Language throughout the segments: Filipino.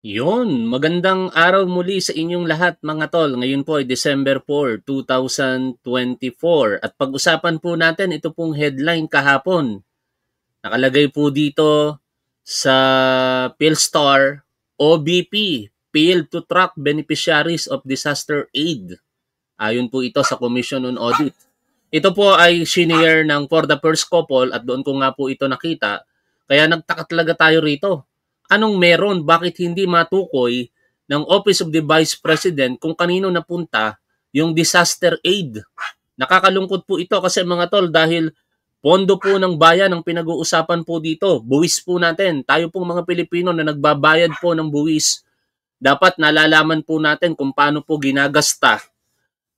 Yon, magandang araw muli sa inyong lahat mga tol. Ngayon po ay December 4, 2024 at pag-usapan po natin ito pong headline kahapon. Nakalagay po dito sa PhilStar, OBP, Fail to Track Beneficiaries of Disaster Aid. Ayon po ito sa Commission on Audit. Ito po ay senior ng For the First Couple at doon ko nga po ito nakita. Kaya nagtaka talaga tayo rito anong meron, bakit hindi matukoy ng Office of the Vice President kung kanino napunta yung disaster aid. Nakakalungkot po ito kasi mga tol dahil pondo po ng bayan ang pinag-uusapan po dito. Buwis po natin. Tayo pong mga Pilipino na nagbabayad po ng buwis. Dapat nalalaman po natin kung paano po ginagasta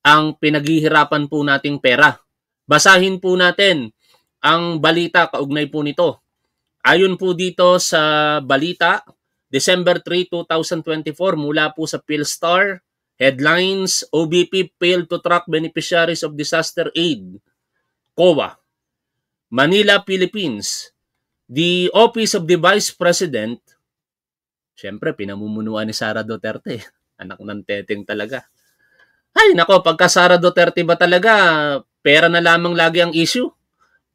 ang pinaghihirapan po nating pera. Basahin po natin ang balita kaugnay po nito. Ayon po dito sa balita, December 3, 2024 mula po sa PhilStar, headlines, OBP failed to track beneficiaries of disaster aid, COA. Manila, Philippines. The Office of the Vice President, syempre pinamumunuan ni Sara Duterte, anak ng teteng talaga. Ay nako, pagka Sara Duterte ba talaga, pera na lamang lagi ang issue?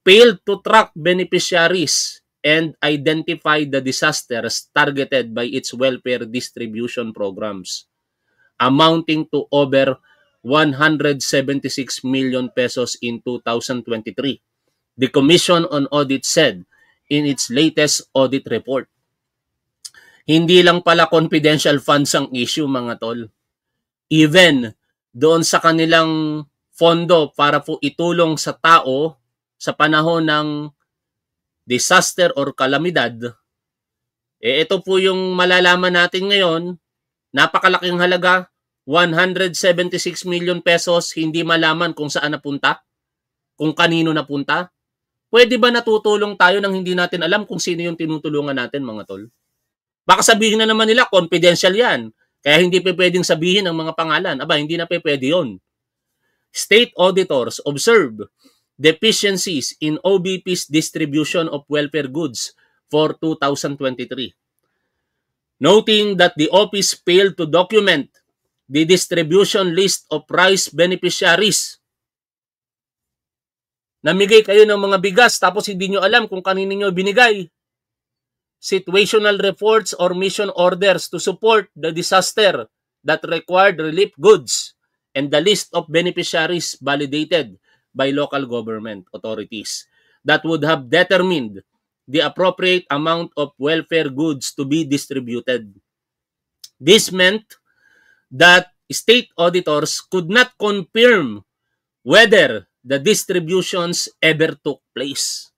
Failed to track beneficiaries and identify the disasters targeted by its welfare distribution programs, amounting to over 176 million pesos in 2023. The Commission on Audit said in its latest audit report. Hindi lang pala confidential funds ang issue mga tol. Even doon sa kanilang fondo para po itulong sa tao sa panahon ng disaster or kalamidad, eh ito po yung malalaman natin ngayon, napakalaking halaga, 176 million pesos, hindi malaman kung saan napunta, kung kanino napunta. Pwede ba natutulong tayo nang hindi natin alam kung sino yung tinutulungan natin mga tol? Baka sabihin na naman nila, confidential yan. Kaya hindi pa pwedeng sabihin ang mga pangalan. Aba, hindi na pa pwede yun. State auditors, observe, deficiencies in OBP's distribution of welfare goods for 2023. Noting that the office failed to document the distribution list of rice beneficiaries. Namigay kayo ng mga bigas tapos hindi nyo alam kung kanino nyo binigay. Situational reports or mission orders to support the disaster that required relief goods and the list of beneficiaries validated by local government authorities that would have determined the appropriate amount of welfare goods to be distributed. This meant that state auditors could not confirm whether the distributions ever took place.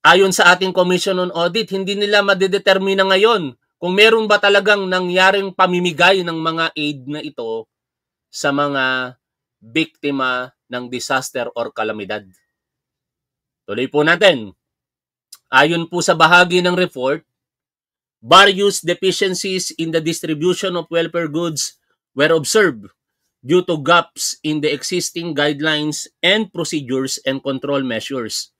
Ayon sa ating Commission on Audit, hindi nila madedetermina ngayon kung meron ba talagang nangyaring pamimigay ng mga aid na ito sa mga biktima ng disaster or kalamidad. Tuloy po natin. Ayon po sa bahagi ng report, various deficiencies in the distribution of welfare goods were observed due to gaps in the existing guidelines and procedures and control measures,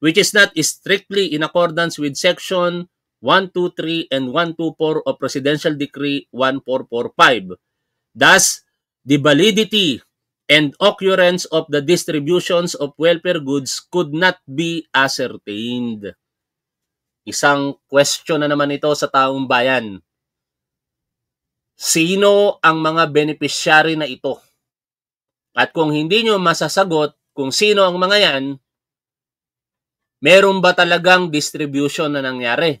which is not strictly in accordance with Section 123 and 124 of Presidential Decree 1445. Thus, the validity and occurrence of the distributions of welfare goods could not be ascertained. Isang question na naman ito sa taong bayan. Sino ang mga beneficiary na ito? At kung hindi nyo masasagot kung sino ang mga yan, meron ba talagang distribution na nangyari?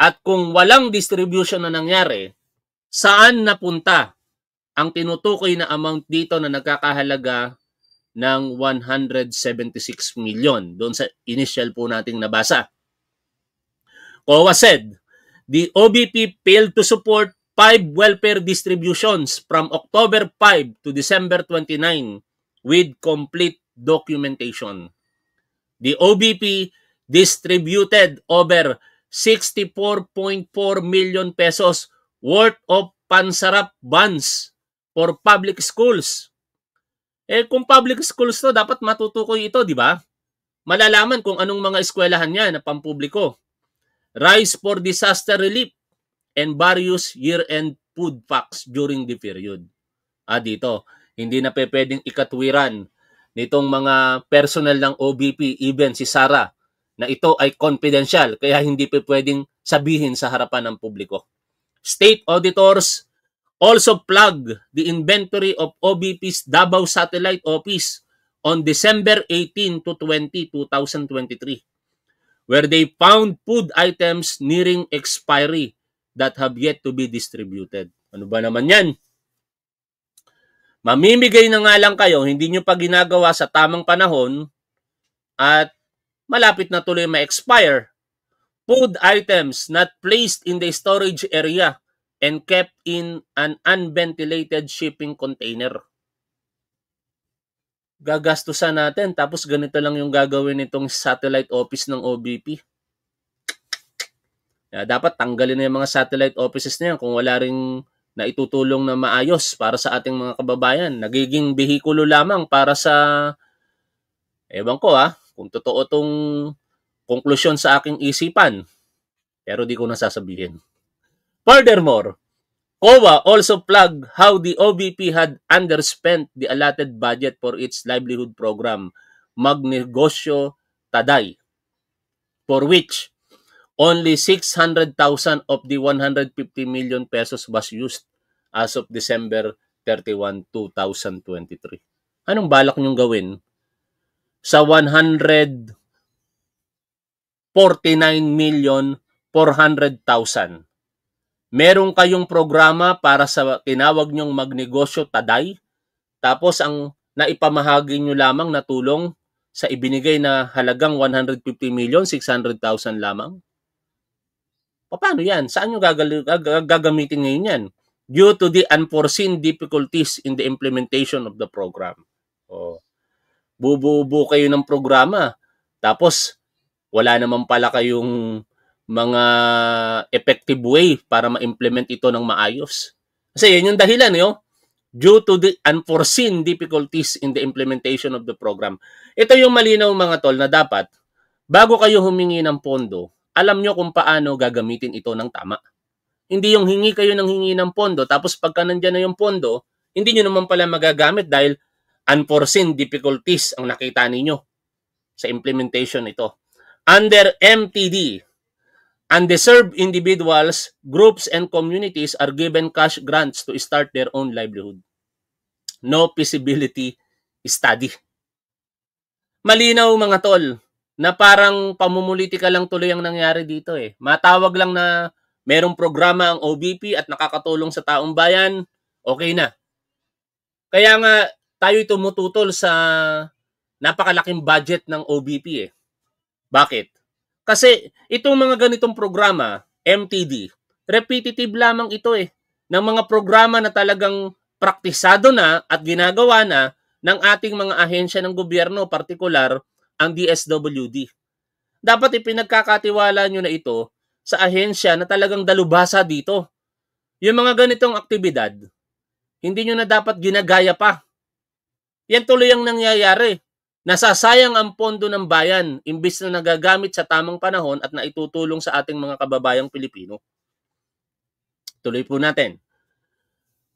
At kung walang distribution na nangyari, saan napunta ang tinutukoy na amount dito na nagkakahalaga ng 176 million doon sa initial po nating nabasa. COA said, the OBP failed to support five welfare distributions from October 5 to December 29 with complete documentation. The OBP distributed over 64.4 million pesos worth of pansarap bonds for public schools. Eh kung public schools to, dapat matutukoy ito, di ba? Malalaman kung anong mga eskwelahan niya na pampubliko. Rise for disaster relief and various year-end food packs during the period. Ah, dito, hindi na pe pwedeng ikatwiran nitong mga personal ng OBP, even si Sara, na ito ay confidential, kaya hindi pwedeng sabihin sa harapan ng publiko. State auditors also plugged the inventory of OBP's Davao Satellite Office on December 18 to 20, 2023, where they found food items nearing expiry that have yet to be distributed. Ano ba naman yan? Mamimigay na nga lang kayo, hindi nyo pa ginagawa sa tamang panahon at malapit na tuloy ma-expire. Food items not placed in the storage area and kept in an unventilated shipping container. Gagastusan natin tapos ganito lang yung gagawin nitong satellite office ng OBP. Kaya dapat tanggalin na yung mga satellite offices na yan kung wala ring na itutulong na maayos para sa ating mga kababayan. Nagiging behikulo lamang para sa, ewan ko ah, kung totoo tong konklusyon sa aking isipan. Pero di ko nasasabihin. Furthermore, COA also flagged how the OBP had underspent the allotted budget for its livelihood program, Magnegosyo Taday, for which only 600,000 of the 150 million pesos was used as of December 31, 2023. Anong balak niyong gawin sa 149 million 400,000 meron kayong programa para sa tinawag nyong magnegosyo taday, tapos ang naipamahagi nyo lamang na tulong sa ibinigay na halagang 150 million, 600,000 lamang? Paano yan? Saan nyo gagal- gagamitin ngayon yan? Due to the unforeseen difficulties in the implementation of the program. Oh. Bubuo kayo ng programa. Tapos, wala naman pala kayong mga effective way para ma-implement ito ng maayos. Kasi yan yung dahilan, yo. Eh, oh. Due to the unforeseen difficulties in the implementation of the program. Ito yung malinaw mga tol na dapat, bago kayo humingi ng pondo, alam nyo kung paano gagamitin ito ng tama. Hindi yung hingi kayo ng hingi ng pondo, tapos pagka nandyan na yung pondo, hindi nyo naman pala magagamit dahil unforeseen difficulties ang nakita ninyo sa implementation ito. Under MTD, Undeserved individuals, groups, and communities are given cash grants to start their own livelihood. No feasibility study. Malinaw mga tol, na parang pamumulitika lang tuloy ang nangyari dito eh. Matawag lang na merong programa ang OBP at nakakatulong sa taong bayan, okay na. Kaya nga tayo tumututol sa napakalaking budget ng OBP eh. Bakit? Kasi itong mga ganitong programa, MTD, repetitive lamang ito eh, ng mga programa na talagang praktisado na at ginagawa na ng ating mga ahensya ng gobyerno, partikular ang DSWD. Dapat ipinagkakatiwala nyo na ito sa ahensya na talagang dalubhasa dito. Yung mga ganitong aktibidad, hindi nyo na dapat ginagaya pa. Yan tuloy ang nangyayari. Nasasayang ang pondo ng bayan imbis na nagagamit sa tamang panahon at naitutulong sa ating mga kababayang Pilipino. Tuloy po natin.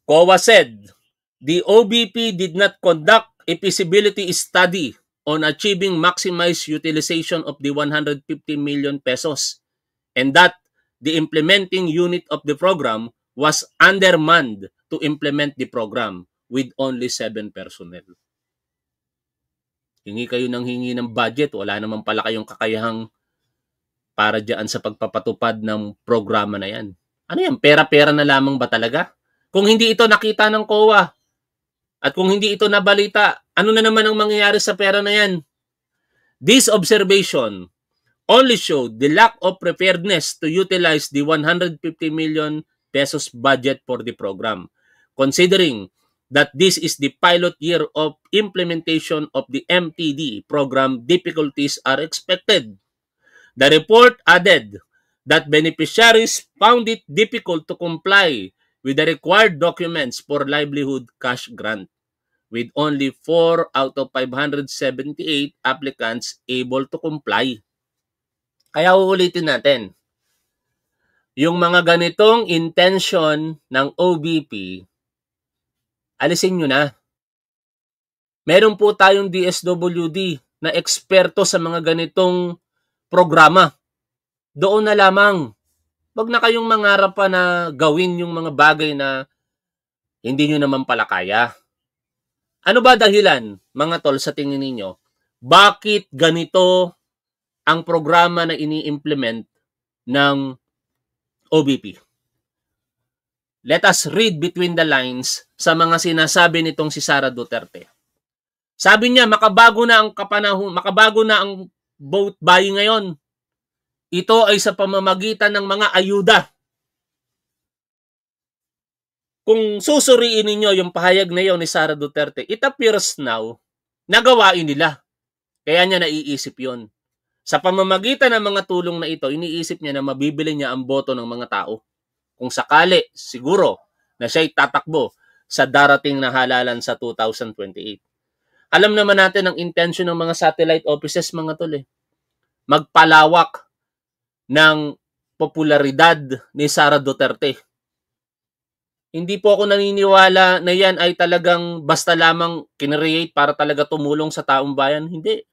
COA said, the OBP did not conduct a feasibility study on achieving maximized utilization of the 150 million pesos and that the implementing unit of the program was undermanned to implement the program with only 7 personnel. Hingi kayo ng hingi ng budget, wala naman pala kayong kakayahang para diyan sa pagpapatupad ng programa na yan. Ano yan? Pera-pera na lamang ba talaga? Kung hindi ito nakita ng COA at kung hindi ito nabalita, ano na naman ang mangyayari sa pera na yan? This observation only showed the lack of preparedness to utilize the 150 million pesos budget for the program. Considering that this is the pilot year of implementation of the MTD program, difficulties are expected. The report added that beneficiaries found it difficult to comply with the required documents for livelihood cash grant, with only 4 out of 578 applicants able to comply. Kaya uulitin natin, yung mga ganitong intention ng OBP alisin nyo na. Meron po tayong DSWD na eksperto sa mga ganitong programa. Doon na lamang. wag na kayong mangarap pa na gawin yung mga bagay na hindi nyo naman pala kaya. Ano ba dahilan, mga tol, sa tingin ninyo? Bakit ganito ang programa na ini-implement ng OBP? Let us read between the lines sa mga sinasabi nitong si Sara Duterte. Sabi niya, makabago na ang kapanahon, makabago na ang vote buying ngayon. Ito ay sa pamamagitan ng mga ayuda. Kung susuriin ninyo yung pahayag na yon ni Sara Duterte, it appears now, nagawain nila. Kaya niya naiisip yon. Sa pamamagitan ng mga tulong na ito, iniisip niya na mabibili niya ang boto ng mga tao kung sakali siguro na siya'y tatakbo sa darating na halalan sa 2028. Alam naman natin ang intention ng mga satellite offices mga tol eh. Magpalawak ng popularidad ni Sara Duterte. Hindi po ako naniniwala na yan ay talagang basta lamang kinreate para talaga tumulong sa taong bayan. Hindi.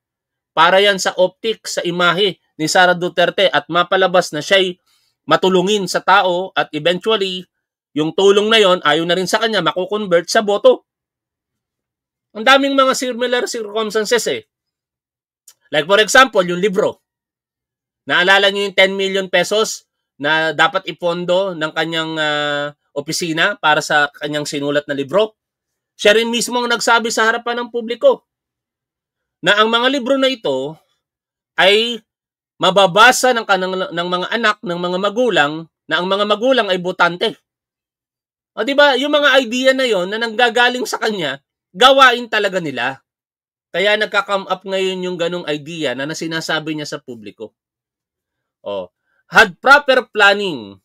Para yan sa optics, sa imahe ni Sara Duterte at mapalabas na siya'y matulungin sa tao at eventually, yung tulong na yon ayon na rin sa kanya, makukonvert sa boto. Ang daming mga similar circumstances eh. Like for example, yung libro. Naalala niyo yung 10 million pesos na dapat ipondo ng kanyang uh, opisina para sa kanyang sinulat na libro? Siya rin mismo ang nagsabi sa harapan ng publiko na ang mga libro na ito ay mababasa ng, kanang, ng mga anak, ng mga magulang, na ang mga magulang ay butante. O di ba, yung mga idea na yon na nanggagaling sa kanya, gawain talaga nila. Kaya nagka-come up ngayon yung ganong idea na, nasinasabi niya sa publiko. O, had proper planning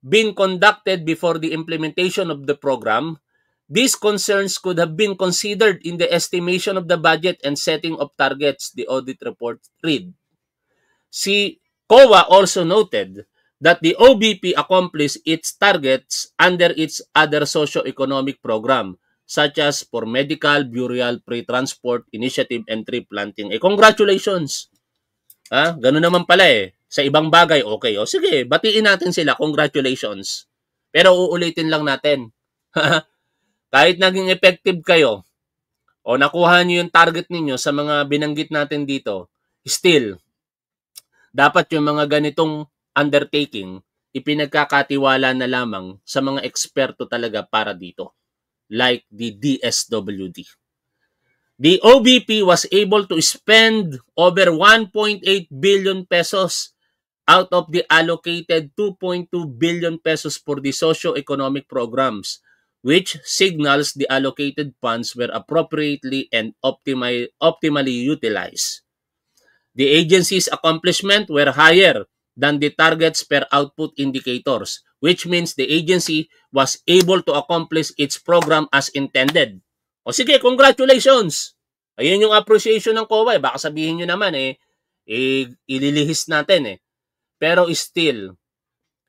been conducted before the implementation of the program, these concerns could have been considered in the estimation of the budget and setting of targets, the audit report read. See, COA also noted that the OBP accomplished its targets under its other socio-economic program, such as for medical, burial, pre-transport, initiative, and tree planting. Eh, congratulations! Ah, ganun naman pala eh. Sa ibang bagay, okay. O sige, batiin natin sila. Congratulations. Pero uulitin lang natin. Kahit naging effective kayo o nakuha niyo yung target ninyo sa mga binanggit natin dito, still, dapat yung mga ganitong undertaking ipinagkakatiwala na lamang sa mga eksperto talaga para dito, like the DSWD. The OBP was able to spend over 1.8 billion pesos out of the allocated 2.2 billion pesos for the socio-economic programs, which signals the allocated funds were appropriately and optimally utilized. The agency's accomplishment were higher than the targets per output indicators, which means the agency was able to accomplish its program as intended. O sige, congratulations! Ayun yung appreciation ng COA. Baka sabihin nyo naman eh, eh, ililihis natin eh. Pero still,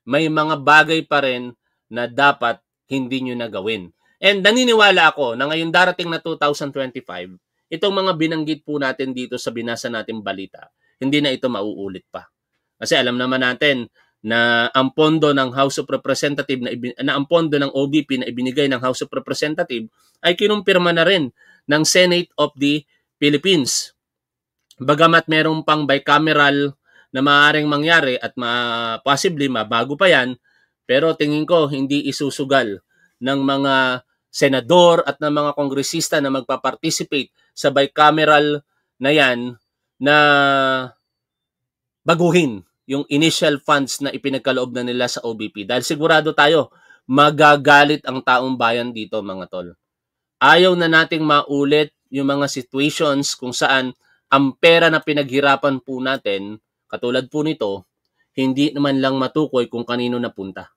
may mga bagay pa rin na dapat hindi nyo nagawin. And naniniwala ako na ngayon darating na 2025, itong mga binanggit po natin dito sa binasa natin balita, hindi na ito mauulit pa. Kasi alam naman natin na ang pondo ng House of Representative na, na ang pondo ng OBP na ibinigay ng House of Representative ay kinumpirma na rin ng Senate of the Philippines. Bagamat meron pang bicameral na maaaring mangyari at ma possibly mabago pa yan, pero tingin ko hindi isusugal ng mga senador at ng mga kongresista na magpa-participate sa bicameral na yan na baguhin yung initial funds na ipinagkaloob na nila sa OBP. Dahil sigurado tayo, magagalit ang taong bayan dito mga tol. Ayaw na nating maulit yung mga situations kung saan ang pera na pinaghirapan po natin, katulad po nito, hindi naman lang matukoy kung kanino napunta.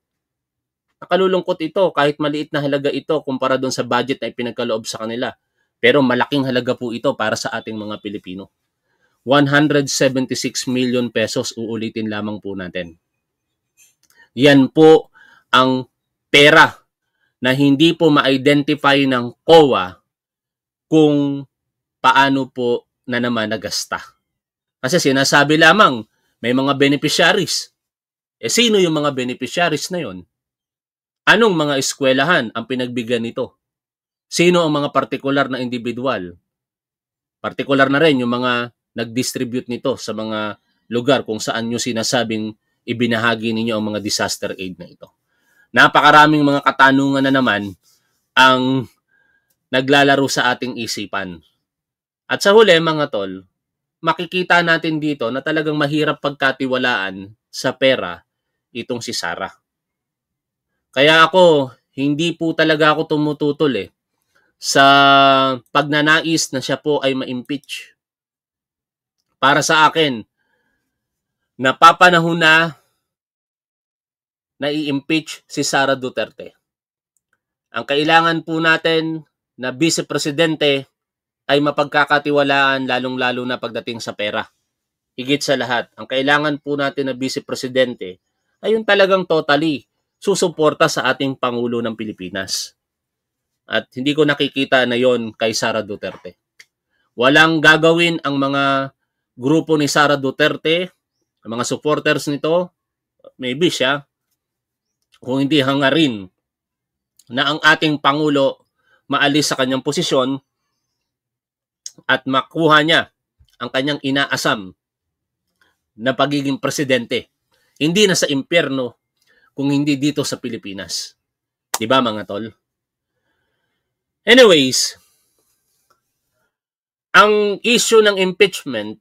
Nakalulungkot ito kahit maliit na halaga ito kumpara doon sa budget na ipinagkaloob sa kanila. Pero malaking halaga po ito para sa ating mga Pilipino. 176 million pesos uulitin lamang po natin. Yan po ang pera na hindi po ma-identify ng COA kung paano po na naman nagasta. Kasi sinasabi lamang, may mga beneficiaries. E sino yung mga beneficiaries na yon? Anong mga eskwelahan ang pinagbigyan nito? sino ang mga partikular na individual. Partikular na rin yung mga nag-distribute nito sa mga lugar kung saan nyo sinasabing ibinahagi ninyo ang mga disaster aid na ito. Napakaraming mga katanungan na naman ang naglalaro sa ating isipan. At sa huli mga tol, makikita natin dito na talagang mahirap pagkatiwalaan sa pera itong si Sarah. Kaya ako, hindi po talaga ako tumututol eh sa pagnanais na siya po ay ma-impeach. Para sa akin, napapanahon na na i-impeach si Sara Duterte. Ang kailangan po natin na vice presidente ay mapagkakatiwalaan lalong-lalo na pagdating sa pera. Higit sa lahat, ang kailangan po natin na vice presidente ay yung talagang totally susuporta sa ating Pangulo ng Pilipinas. At hindi ko nakikita na yon kay Sara Duterte. Walang gagawin ang mga grupo ni Sara Duterte, ang mga supporters nito, maybe siya, kung hindi hangarin na ang ating Pangulo maalis sa kanyang posisyon at makuha niya ang kanyang inaasam na pagiging presidente. Hindi na sa impyerno kung hindi dito sa Pilipinas. 'Di ba mga tol? Anyways, ang issue ng impeachment,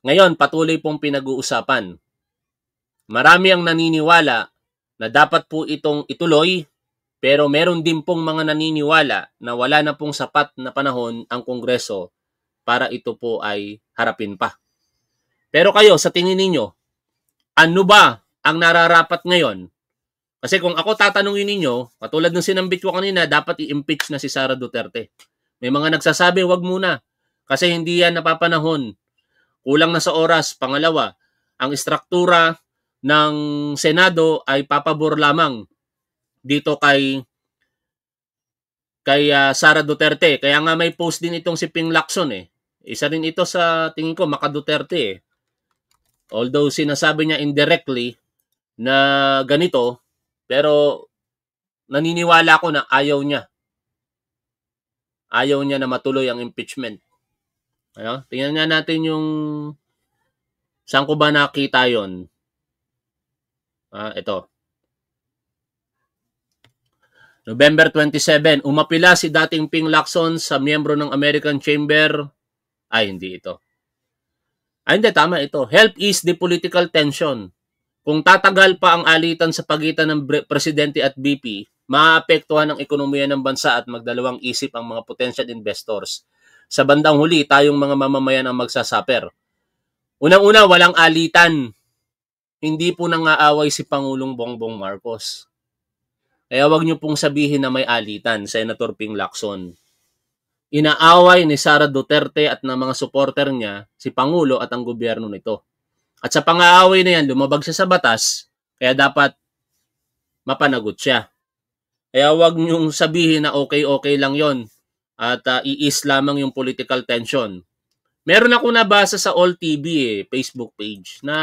ngayon patuloy pong pinag-uusapan. Marami ang naniniwala na dapat po itong ituloy pero meron din pong mga naniniwala na wala na pong sapat na panahon ang Kongreso para ito po ay harapin pa. Pero kayo, sa tingin ninyo, ano ba ang nararapat ngayon? Kasi kung ako tatanungin ninyo, katulad ng sinambit ko kanina, dapat i-impeach na si Sara Duterte. May mga nagsasabi, wag muna. Kasi hindi yan napapanahon. Kulang na sa oras. Pangalawa, ang istruktura ng Senado ay papabor lamang dito kay kay uh, Sara Duterte. Kaya nga may post din itong si Ping Lacson eh. Isa rin ito sa tingin ko maka Duterte eh. Although sinasabi niya indirectly na ganito, pero naniniwala ako na ayaw niya. Ayaw niya na matuloy ang impeachment. Ano? Tingnan nga natin yung saan ko ba nakita yon? Ah, ito. November 27, umapila si dating Ping Lacson sa miyembro ng American Chamber. Ay, hindi ito. Ay, hindi. Tama ito. Help ease the political tension kung tatagal pa ang alitan sa pagitan ng presidente at BP, maapektuhan ang ekonomiya ng bansa at magdalawang isip ang mga potential investors. Sa bandang huli, tayong mga mamamayan ang magsasaper. Unang-una, walang alitan. Hindi po nangaaway si Pangulong Bongbong Marcos. Kaya wag niyo pong sabihin na may alitan, Senator Ping Lacson. Inaaway ni Sara Duterte at ng mga supporter niya si Pangulo at ang gobyerno nito. At sa pang-aaway na yan, lumabag siya sa batas, kaya dapat mapanagot siya. Kaya huwag niyong sabihin na okay-okay lang yon at uh, iis lamang yung political tension. Meron ako nabasa sa All TV eh, Facebook page na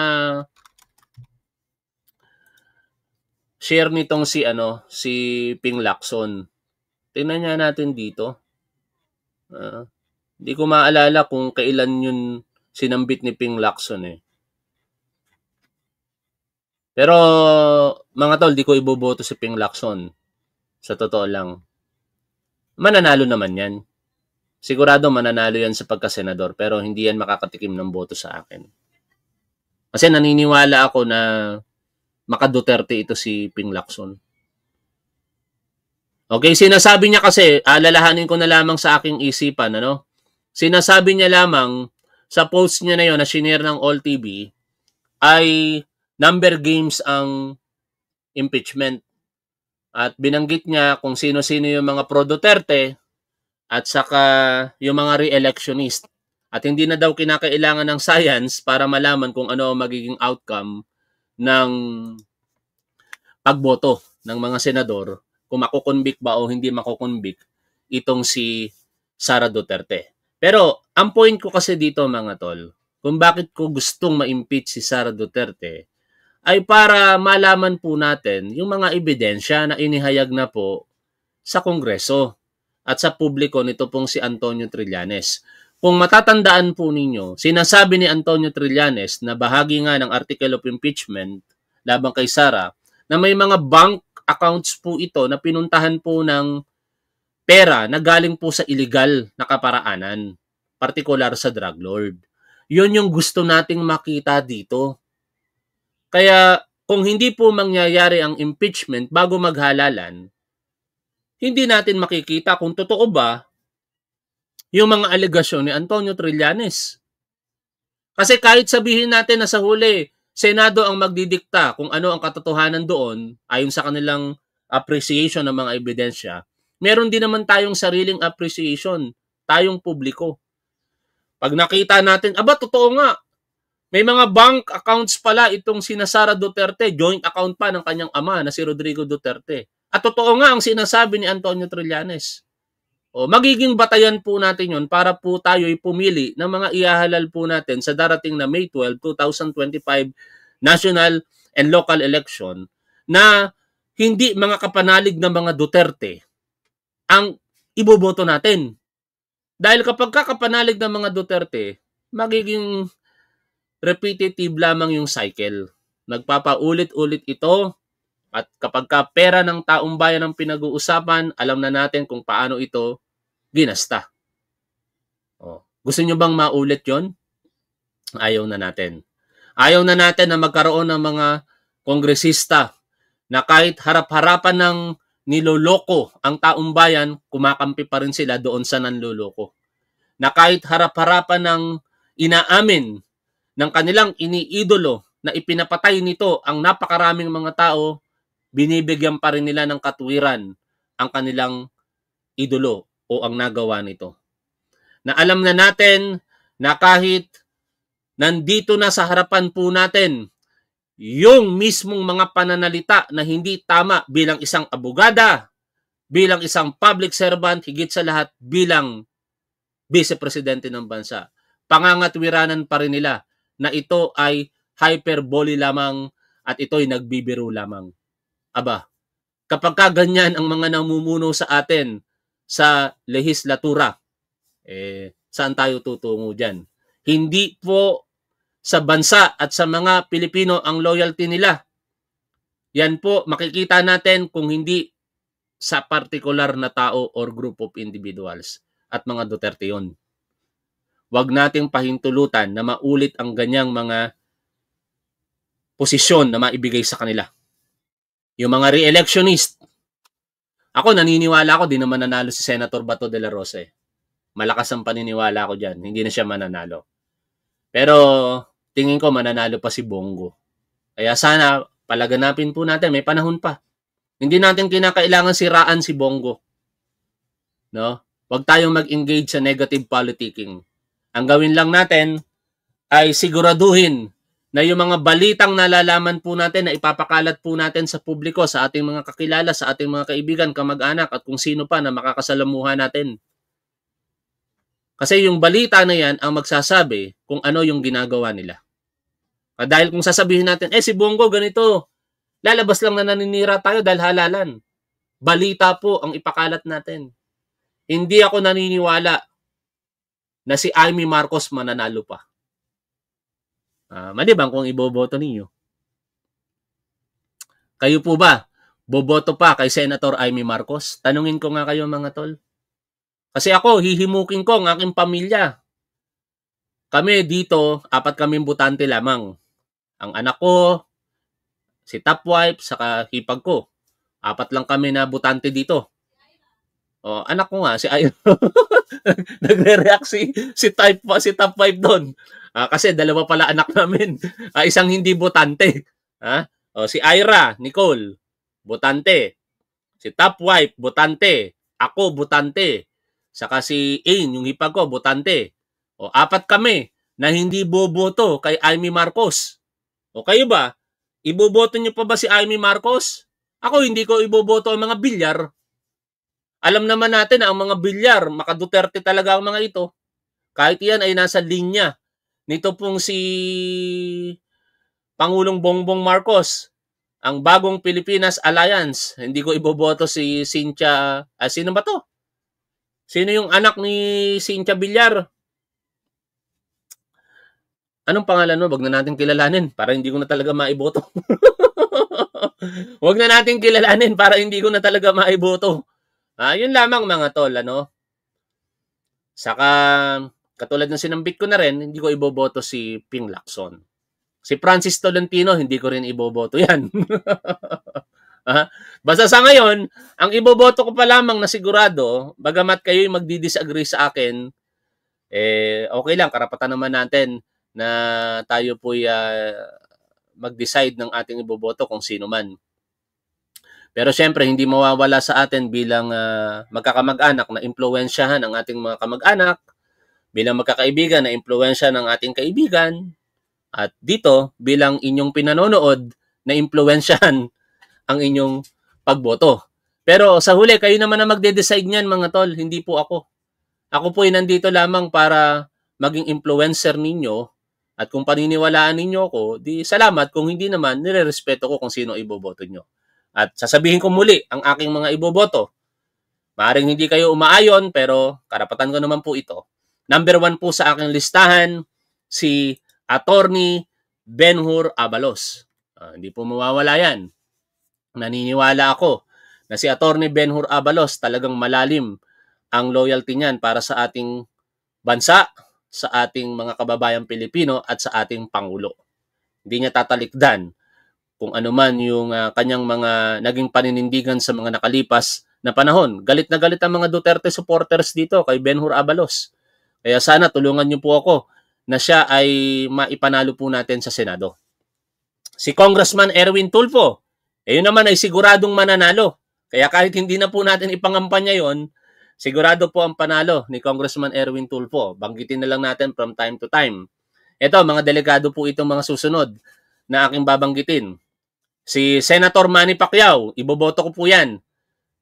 share nitong si ano si Ping Lacson. Tingnan niya natin dito. Ah, hindi uh, ko maalala kung kailan yun sinambit ni Ping Lacson eh. Pero mga tol, di ko iboboto si Ping Lacson. Sa totoo lang. Mananalo naman yan. Sigurado mananalo yan sa pagka-senador pero hindi yan makakatikim ng boto sa akin. Kasi naniniwala ako na makaduterte ito si Ping Lacson. Okay, sinasabi niya kasi, alalahanin ko na lamang sa aking isipan, ano? Sinasabi niya lamang sa post niya na yon na shinare ng All TV ay number games ang impeachment. At binanggit niya kung sino-sino yung mga pro Duterte at saka yung mga re-electionist. At hindi na daw kinakailangan ng science para malaman kung ano ang magiging outcome ng pagboto ng mga senador kung makukonvict ba o hindi makukonvict itong si Sara Duterte. Pero ang point ko kasi dito mga tol, kung bakit ko gustong ma-impeach si Sara Duterte ay para malaman po natin yung mga ebidensya na inihayag na po sa Kongreso at sa publiko nito pong si Antonio Trillanes. Kung matatandaan po ninyo, sinasabi ni Antonio Trillanes na bahagi nga ng article of impeachment laban kay Sara na may mga bank accounts po ito na pinuntahan po ng pera na galing po sa illegal na kaparaanan, partikular sa drug lord. Yun yung gusto nating makita dito. Kaya kung hindi po mangyayari ang impeachment bago maghalalan, hindi natin makikita kung totoo ba yung mga alegasyon ni Antonio Trillanes. Kasi kahit sabihin natin na sa huli, Senado ang magdidikta kung ano ang katotohanan doon ayon sa kanilang appreciation ng mga ebidensya, meron din naman tayong sariling appreciation, tayong publiko. Pag nakita natin, aba, totoo nga, may mga bank accounts pala itong si Sara Duterte, joint account pa ng kanyang ama na si Rodrigo Duterte. At totoo nga ang sinasabi ni Antonio Trillanes. O, magiging batayan po natin yon para po tayo pumili ng mga iahalal po natin sa darating na May 12, 2025 national and local election na hindi mga kapanalig ng mga Duterte ang iboboto natin. Dahil kapag kakapanalig ng mga Duterte, magiging repetitive lamang yung cycle. Nagpapaulit-ulit ito at kapag ka pera ng taong bayan ang pinag-uusapan, alam na natin kung paano ito ginasta. Oh. gusto nyo bang maulit yon? Ayaw na natin. Ayaw na natin na magkaroon ng mga kongresista na kahit harap-harapan ng niloloko ang taong bayan, kumakampi pa rin sila doon sa nanloloko. Na kahit harap-harapan ng inaamin ng kanilang iniidolo na ipinapatay nito ang napakaraming mga tao, binibigyan pa rin nila ng katwiran ang kanilang idolo o ang nagawa nito. Na alam na natin na kahit nandito na sa harapan po natin yung mismong mga pananalita na hindi tama bilang isang abogada, bilang isang public servant, higit sa lahat bilang vice-presidente ng bansa. Pangangatwiranan pa rin nila na ito ay hyperbole lamang at ito'y nagbibiro lamang. Aba, kapag ka ganyan ang mga namumuno sa atin sa lehislatura, eh, saan tayo tutungo dyan? Hindi po sa bansa at sa mga Pilipino ang loyalty nila. Yan po, makikita natin kung hindi sa particular na tao or group of individuals at mga Duterte yun wag nating pahintulutan na maulit ang ganyang mga posisyon na maibigay sa kanila. Yung mga re-electionist, ako naniniwala ako din naman nanalo si Senator Bato de la Rosa. Eh. Malakas ang paniniwala ko diyan. Hindi na siya mananalo. Pero tingin ko mananalo pa si Bongo. Kaya sana palaganapin po natin, may panahon pa. Hindi natin kinakailangan siraan si Bongo. No? Huwag tayong mag-engage sa negative politicking. Ang gawin lang natin ay siguraduhin na yung mga balitang nalalaman po natin na ipapakalat po natin sa publiko, sa ating mga kakilala, sa ating mga kaibigan, kamag-anak at kung sino pa na makakasalamuha natin. Kasi yung balita na yan ang magsasabi kung ano yung ginagawa nila. At dahil kung sasabihin natin, eh si Bongo ganito, lalabas lang na naninira tayo dahil halalan. Balita po ang ipakalat natin. Hindi ako naniniwala na si Amy Marcos mananalo pa. Uh, ah, malibang kung iboboto ninyo. Kayo po ba? Boboto pa kay Senator Amy Marcos? Tanungin ko nga kayo mga tol. Kasi ako, hihimukin ko ang aking pamilya. Kami dito, apat kaming butante lamang. Ang anak ko, si Top Wife, saka hipag ko. Apat lang kami na butante dito. Oh, anak ko nga si Ayo. Nagre-react si si type si top 5 doon. Ah, kasi dalawa pala anak namin. Ah, isang hindi botante. Ah, oh, si Ira, Nicole, botante. Si top wife, botante. Ako, botante. Saka si Ain, yung hipag ko, botante. O, oh, apat kami na hindi boboto kay Amy Marcos. O oh, kayo ba? Iboboto niyo pa ba si Amy Marcos? Ako hindi ko iboboto ang mga bilyar alam naman natin na ang mga bilyar, makaduterte talaga ang mga ito. Kahit yan ay nasa linya. Nito pong si Pangulong Bongbong Marcos, ang bagong Pilipinas Alliance. Hindi ko iboboto si Cynthia, ah, sino ba to? Sino yung anak ni Cynthia Villar? Anong pangalan mo? Wag na natin kilalanin para hindi ko na talaga maiboto. Wag na natin kilalanin para hindi ko na talaga maiboto. Ah, yun lamang mga tol, ano? Saka, katulad ng sinambit ko na rin, hindi ko iboboto si Ping Lacson. Si Francis Tolentino, hindi ko rin iboboto yan. ha? Ah, basta sa ngayon, ang iboboto ko pa lamang na sigurado, bagamat kayo'y magdi-disagree sa akin, eh, okay lang, karapatan naman natin na tayo po'y uh, mag-decide ng ating iboboto kung sino man. Pero siyempre, hindi mawawala sa atin bilang uh, magkakamag-anak na impluensyahan ang ating mga kamag-anak, bilang magkakaibigan na impluensya ng ating kaibigan, at dito, bilang inyong pinanonood na impluensyahan ang inyong pagboto. Pero sa huli, kayo naman na magde-decide niyan mga tol, hindi po ako. Ako po ay nandito lamang para maging influencer ninyo at kung paniniwalaan ninyo ako, di salamat kung hindi naman, nirerespeto ko kung sino iboboto nyo. At sasabihin ko muli ang aking mga iboboto. Maaring hindi kayo umaayon pero karapatan ko naman po ito. Number one po sa aking listahan, si Attorney Benhur Abalos. Uh, hindi po mawawala yan. Naniniwala ako na si Attorney Benhur Abalos talagang malalim ang loyalty niyan para sa ating bansa, sa ating mga kababayang Pilipino at sa ating Pangulo. Hindi niya tatalikdan kung ano man yung uh, kanyang mga naging paninindigan sa mga nakalipas na panahon. Galit na galit ang mga Duterte supporters dito kay Benhur Abalos. Kaya sana tulungan niyo po ako na siya ay maipanalo po natin sa Senado. Si Congressman Erwin Tulfo, eh yun naman ay siguradong mananalo. Kaya kahit hindi na po natin ipangampanya yon, sigurado po ang panalo ni Congressman Erwin Tulfo. Banggitin na lang natin from time to time. Ito, mga delegado po itong mga susunod na aking babanggitin. Si Senator Manny Pacquiao, iboboto ko po yan.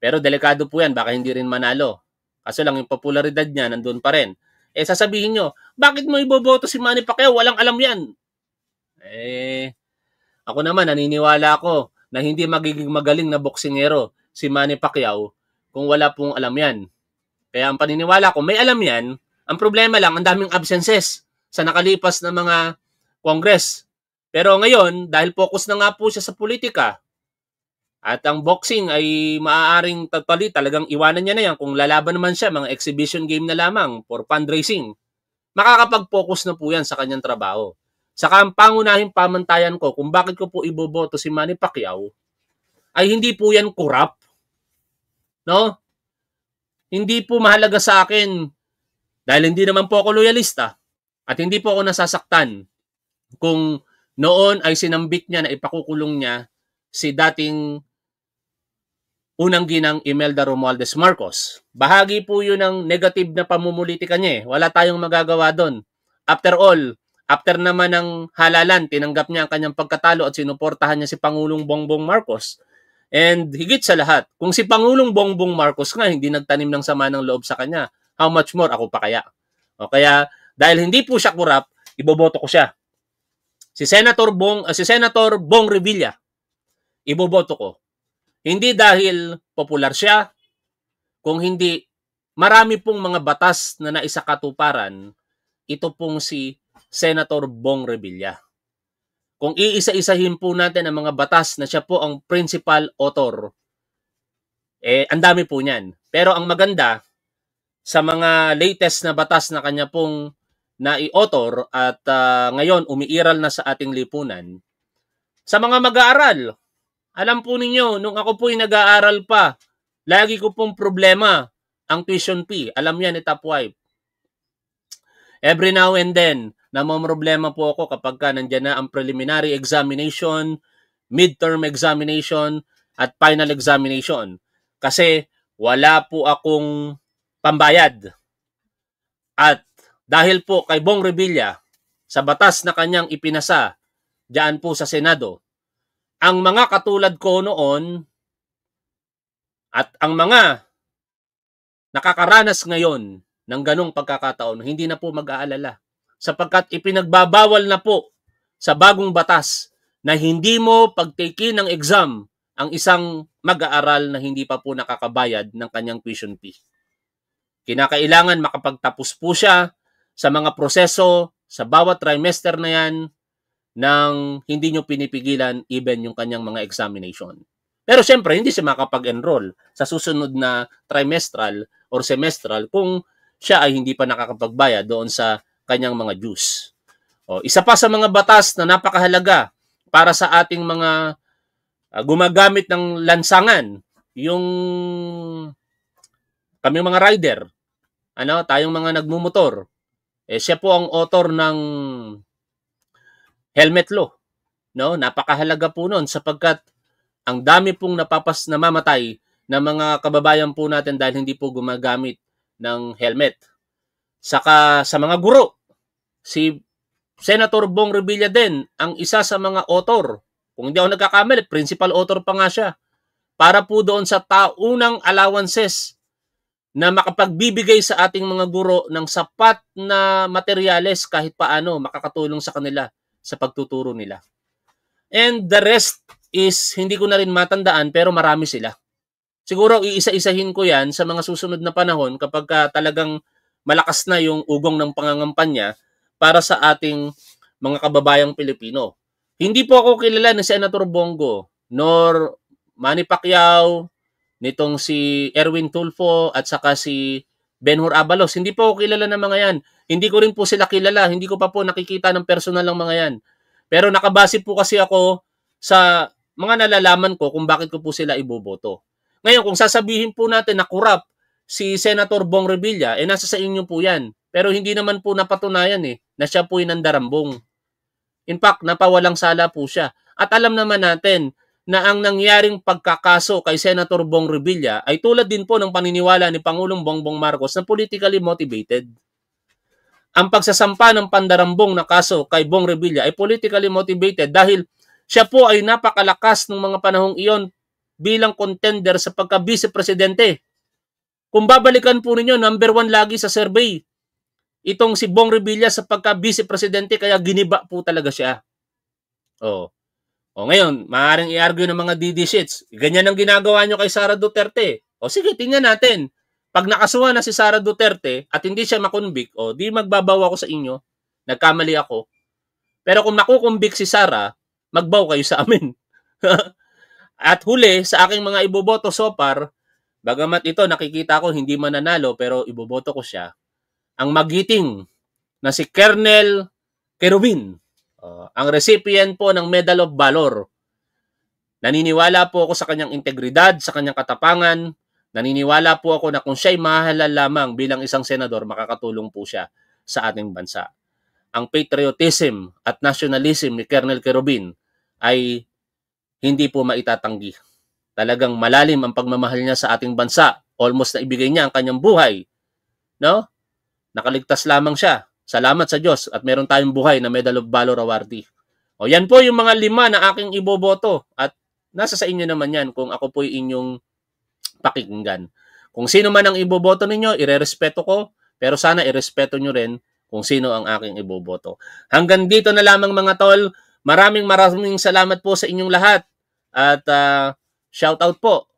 Pero delikado po yan, baka hindi rin manalo. Kaso lang yung popularidad niya nandun pa rin. Eh sasabihin nyo, bakit mo iboboto si Manny Pacquiao? Walang alam yan. Eh, ako naman naniniwala ako na hindi magiging magaling na boksingero si Manny Pacquiao kung wala pong alam yan. Kaya ang paniniwala ko, may alam yan. Ang problema lang, ang daming absences sa nakalipas na mga Congress pero ngayon, dahil focus na nga po siya sa politika, at ang boxing ay maaaring tagpali, talagang iwanan niya na yan kung lalaban naman siya, mga exhibition game na lamang for fundraising. Makakapag-focus na po yan sa kanyang trabaho. Saka ang pangunahing pamantayan ko kung bakit ko po iboboto si Manny Pacquiao ay hindi po yan kurap. No? Hindi po mahalaga sa akin dahil hindi naman po ako loyalista at hindi po ako nasasaktan kung noon ay sinambit niya na ipakukulong niya si dating unang ginang Imelda Romualdez Marcos. Bahagi po yun ng negative na pamumulitika niya eh. Wala tayong magagawa doon. After all, after naman ng halalan, tinanggap niya ang kanyang pagkatalo at sinuportahan niya si Pangulong Bongbong Marcos. And higit sa lahat, kung si Pangulong Bongbong Marcos nga hindi nagtanim ng sama ng loob sa kanya, how much more ako pa kaya? O kaya, dahil hindi po siya kurap, iboboto ko siya si Senator Bong uh, si Senator Bong Revilla iboboto ko. Hindi dahil popular siya, kung hindi marami pong mga batas na naisakatuparan, ito pong si Senator Bong Revilla. Kung iisa-isahin po natin ang mga batas na siya po ang principal author, eh, ang dami po niyan. Pero ang maganda, sa mga latest na batas na kanya pong na i at uh, ngayon umiiral na sa ating lipunan. Sa mga mag-aaral, alam po ninyo, nung ako po'y nag-aaral pa, lagi ko pong problema ang tuition fee. Alam yan ni Top Wife. Every now and then, namamroblema po ako kapag ka nandyan na ang preliminary examination, midterm examination, at final examination. Kasi wala po akong pambayad. At dahil po kay Bong Revilla, sa batas na kanyang ipinasa diyan po sa Senado, ang mga katulad ko noon at ang mga nakakaranas ngayon ng ganong pagkakataon, hindi na po mag-aalala sapagkat ipinagbabawal na po sa bagong batas na hindi mo pagtikin ng exam ang isang mag-aaral na hindi pa po nakakabayad ng kanyang tuition fee. Kinakailangan makapagtapos po siya sa mga proseso sa bawat trimester na yan nang hindi nyo pinipigilan even yung kanyang mga examination. Pero siyempre, hindi siya makapag-enroll sa susunod na trimestral or semestral kung siya ay hindi pa nakakapagbayad doon sa kanyang mga dues. O, isa pa sa mga batas na napakahalaga para sa ating mga uh, gumagamit ng lansangan, yung kami mga rider, ano, tayong mga nagmumotor, eh, siya po ang author ng helmet law. No, napakahalaga po noon sapagkat ang dami pong napapas namamatay na mga kababayan po natin dahil hindi po gumagamit ng helmet. Saka sa mga guro, si Senator Bong Revilla din ang isa sa mga author. Kung hindi ako nagkakamali, principal author pa nga siya. Para po doon sa taunang allowances na makapagbibigay sa ating mga guro ng sapat na materyales kahit paano makakatulong sa kanila sa pagtuturo nila. And the rest is hindi ko na rin matandaan pero marami sila. Siguro iisa-isahin ko 'yan sa mga susunod na panahon kapag ka talagang malakas na yung ugong ng pangangampanya para sa ating mga kababayang Pilipino. Hindi po ako kilala ni Senator Bongo nor Manny Pacquiao, nitong si Erwin Tulfo at saka si Benhur Abalos. Hindi po ako kilala ng mga yan. Hindi ko rin po sila kilala. Hindi ko pa po nakikita ng personal ng mga yan. Pero nakabase po kasi ako sa mga nalalaman ko kung bakit ko po sila iboboto. Ngayon, kung sasabihin po natin na kurap si Senator Bong Revilla, eh nasa sa inyo po yan. Pero hindi naman po napatunayan eh na siya po yung nandarambong. In fact, napawalang sala po siya. At alam naman natin na ang nangyaring pagkakaso kay Senator Bong Revilla ay tulad din po ng paniniwala ni Pangulong Bongbong Marcos na politically motivated. Ang pagsasampa ng pandarambong na kaso kay Bong Revilla ay politically motivated dahil siya po ay napakalakas ng mga panahong iyon bilang contender sa pagka-vice presidente. Kung babalikan po ninyo, number one lagi sa survey, itong si Bong Revilla sa pagka-vice presidente kaya giniba po talaga siya. Oh. O ngayon, maaaring i-argue ng mga DD sheets. Ganyan ang ginagawa nyo kay Sara Duterte. O sige, tingnan natin. Pag nakasuhan na si Sara Duterte at hindi siya makonvict, o di magbabaw ako sa inyo, nagkamali ako. Pero kung nakukumbik si Sara, magbaw kayo sa amin. at huli, sa aking mga iboboto so far, bagamat ito nakikita ko hindi mananalo pero iboboto ko siya, ang magiting na si Kernel Kerwin Uh, ang recipient po ng Medal of Valor. Naniniwala po ako sa kanyang integridad, sa kanyang katapangan. Naniniwala po ako na kung siya'y mahalal lamang bilang isang senador, makakatulong po siya sa ating bansa. Ang patriotism at nationalism ni Colonel Kerubin ay hindi po maitatanggi. Talagang malalim ang pagmamahal niya sa ating bansa. Almost na ibigay niya ang kanyang buhay. No? Nakaligtas lamang siya Salamat sa Diyos at meron tayong buhay na Medal of Valor awardee. O yan po yung mga lima na aking iboboto at nasa sa inyo naman yan kung ako po inyong pakinggan. Kung sino man ang iboboto ninyo, irerespeto ko, pero sana irespeto nyo rin kung sino ang aking iboboto. Hanggang dito na lamang mga tol. Maraming maraming salamat po sa inyong lahat. At uh, ah, shout out po.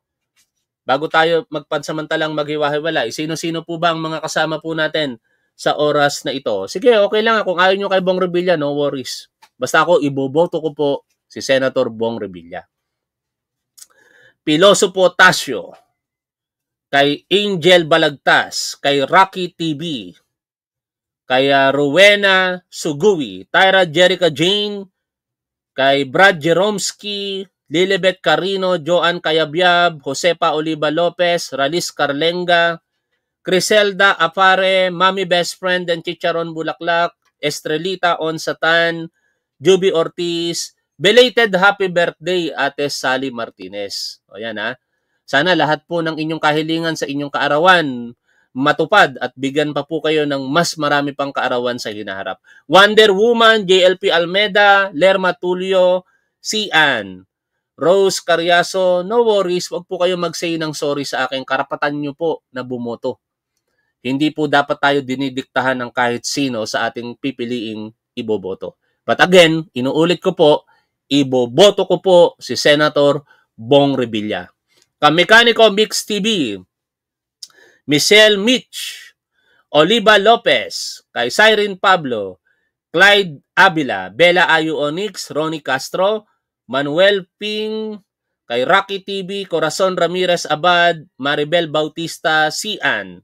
Bago tayo magpansamantalang maghiwa hiwala sino-sino po ba ang mga kasama po natin sa oras na ito. Sige, okay lang. Kung ayaw nyo kay Bong Revilla, no worries. Basta ako, iboboto ko po si Senator Bong Revilla. Pilosopo Tasio, kay Angel Balagtas, kay Rocky TV, kay uh, Rowena Sugui, Tyra Jerica Jane, kay Brad Jeromski, Lilibet Carino, Joan Kayabyab, Josepa Oliva Lopez, Ralis Carlenga, Criselda Apare, Mommy Best Friend and Chicharon Bulaklak, Estrelita On Satan, Juby Ortiz, belated happy birthday Ate Sally Martinez. O yan ha. Sana lahat po ng inyong kahilingan sa inyong kaarawan matupad at bigyan pa po kayo ng mas marami pang kaarawan sa hinaharap. Wonder Woman, JLP Almeda, Lerma Tulio, Sian, Rose Caryaso, no worries, wag po kayo mag-say ng sorry sa akin. Karapatan nyo po na bumoto. Hindi po dapat tayo dinidiktahan ng kahit sino sa ating pipiliing iboboto. But again, inuulit ko po, iboboto ko po si Senator Bong Revilla. Kamekaniko Mix TV, Michelle Mitch, Oliva Lopez, kay Siren Pablo, Clyde Avila, Bella Ayu Onyx, Ronnie Castro, Manuel Ping, kay Rocky TV, Corazon Ramirez Abad, Maribel Bautista, Sian,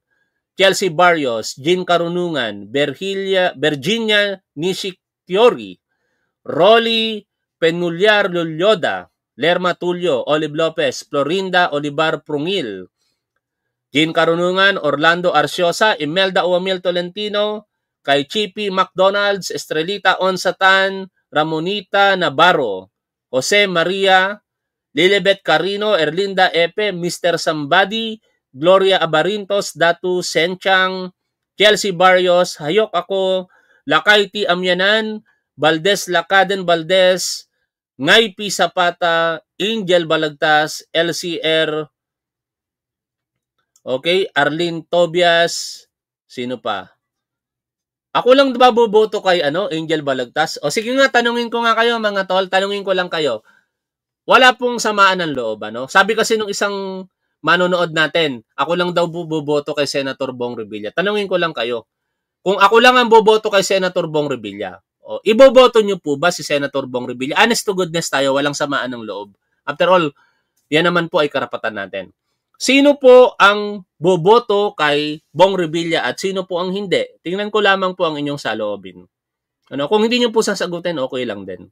Chelsea Barrios, Jean Karunungan, Virgilia, Virginia Nishikiori, Rolly Penulyar Lulyoda, Lerma Tulio, Olive Lopez, Florinda Olivar Prungil, Jean Karunungan, Orlando Arciosa, Imelda Uamil Tolentino, kay Chippy McDonald's, Estrelita Onsatan, Ramonita Navarro, Jose Maria, Lilibet Carino, Erlinda Epe, Mr. Somebody, Gloria Abarintos, Datu Senchang, Chelsea Barrios, Hayok Ako, Lakaiti Amyanan, Valdez Lakaden Valdez, Ngay P. Zapata, Angel Balagtas, LCR, okay, Arlene Tobias, sino pa? Ako lang ba boboto kay ano, Angel Balagtas? O sige nga, tanungin ko nga kayo mga tol, tanungin ko lang kayo. Wala pong samaan ng loob, ano? Sabi kasi nung isang manonood natin. Ako lang daw boboto kay Senator Bong Revilla. Tanungin ko lang kayo. Kung ako lang ang boboto kay Senator Bong Revilla, o, iboboto nyo po ba si Senator Bong Revilla? Honest to goodness tayo, walang samaan ng loob. After all, yan naman po ay karapatan natin. Sino po ang boboto kay Bong Revilla at sino po ang hindi? Tingnan ko lamang po ang inyong saloobin. Ano, kung hindi niyo po sasagutin, okay lang din.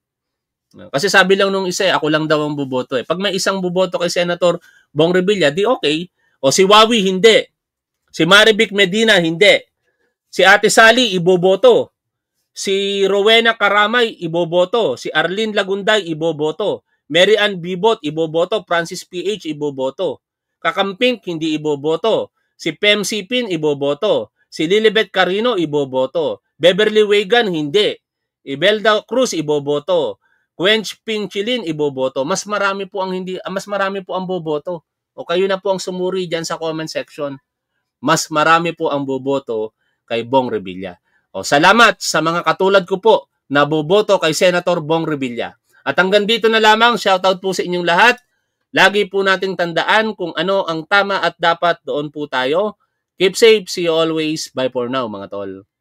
Kasi sabi lang nung isa, eh, ako lang daw ang boboto eh. Pag may isang boboto kay Senator Bong Revilla, di okay. O si Wawi, hindi. Si Marivic Medina, hindi. Si Ate Sally, iboboto. Si Rowena Karamay, iboboto. Si Arlene Lagunday, iboboto. Mary Ann Bibot, iboboto. Francis PH, iboboto. Kakampink, hindi iboboto. Si Pem Sipin, iboboto. Si Lilibet Carino, iboboto. Beverly Wagan, hindi. Ibelda Cruz, iboboto. Quench Pinchilin iboboto. Mas marami po ang hindi ah, mas marami po ang boboto. O kayo na po ang sumuri diyan sa comment section. Mas marami po ang boboto kay Bong Revilla. O salamat sa mga katulad ko po na boboto kay Senator Bong Revilla. At hanggang dito na lamang, shoutout po sa inyong lahat. Lagi po nating tandaan kung ano ang tama at dapat doon po tayo. Keep safe, see you always. Bye for now mga tol.